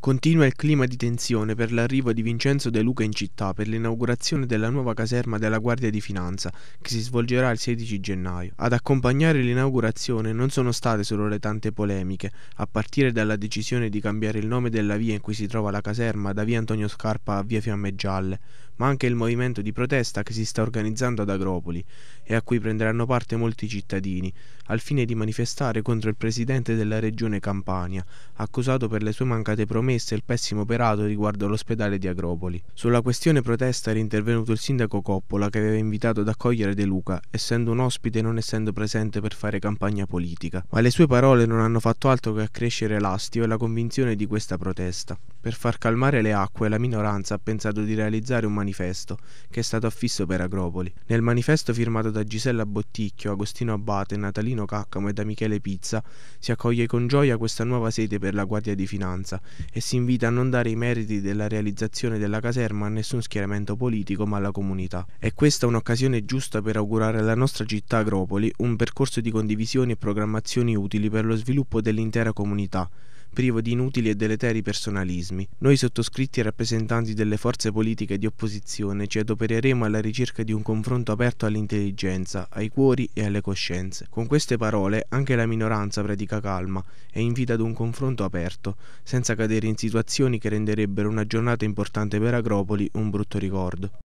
Continua il clima di tensione per l'arrivo di Vincenzo De Luca in città per l'inaugurazione della nuova caserma della Guardia di Finanza, che si svolgerà il 16 gennaio. Ad accompagnare l'inaugurazione non sono state solo le tante polemiche, a partire dalla decisione di cambiare il nome della via in cui si trova la caserma da via Antonio Scarpa a via Fiamme Gialle, ma anche il movimento di protesta che si sta organizzando ad Agropoli e a cui prenderanno parte molti cittadini, al fine di manifestare contro il presidente della regione Campania, accusato per le sue mancate promesse commessa il pessimo operato riguardo all'ospedale di Agropoli. Sulla questione protesta era intervenuto il sindaco Coppola che aveva invitato ad accogliere De Luca, essendo un ospite e non essendo presente per fare campagna politica, ma le sue parole non hanno fatto altro che accrescere l'astio e la convinzione di questa protesta. Per far calmare le acque la minoranza ha pensato di realizzare un manifesto che è stato affisso per Agropoli. Nel manifesto firmato da Gisella Botticchio, Agostino Abate, Natalino Caccamo e da Michele Pizza si accoglie con gioia questa nuova sede per la Guardia di Finanza e si invita a non dare i meriti della realizzazione della caserma a nessun schieramento politico ma alla comunità. È questa un'occasione giusta per augurare alla nostra città Agropoli un percorso di condivisioni e programmazioni utili per lo sviluppo dell'intera comunità privo di inutili e deleteri personalismi. Noi sottoscritti e rappresentanti delle forze politiche di opposizione ci adopereremo alla ricerca di un confronto aperto all'intelligenza, ai cuori e alle coscienze. Con queste parole anche la minoranza predica calma e invita ad un confronto aperto, senza cadere in situazioni che renderebbero una giornata importante per Agropoli un brutto ricordo.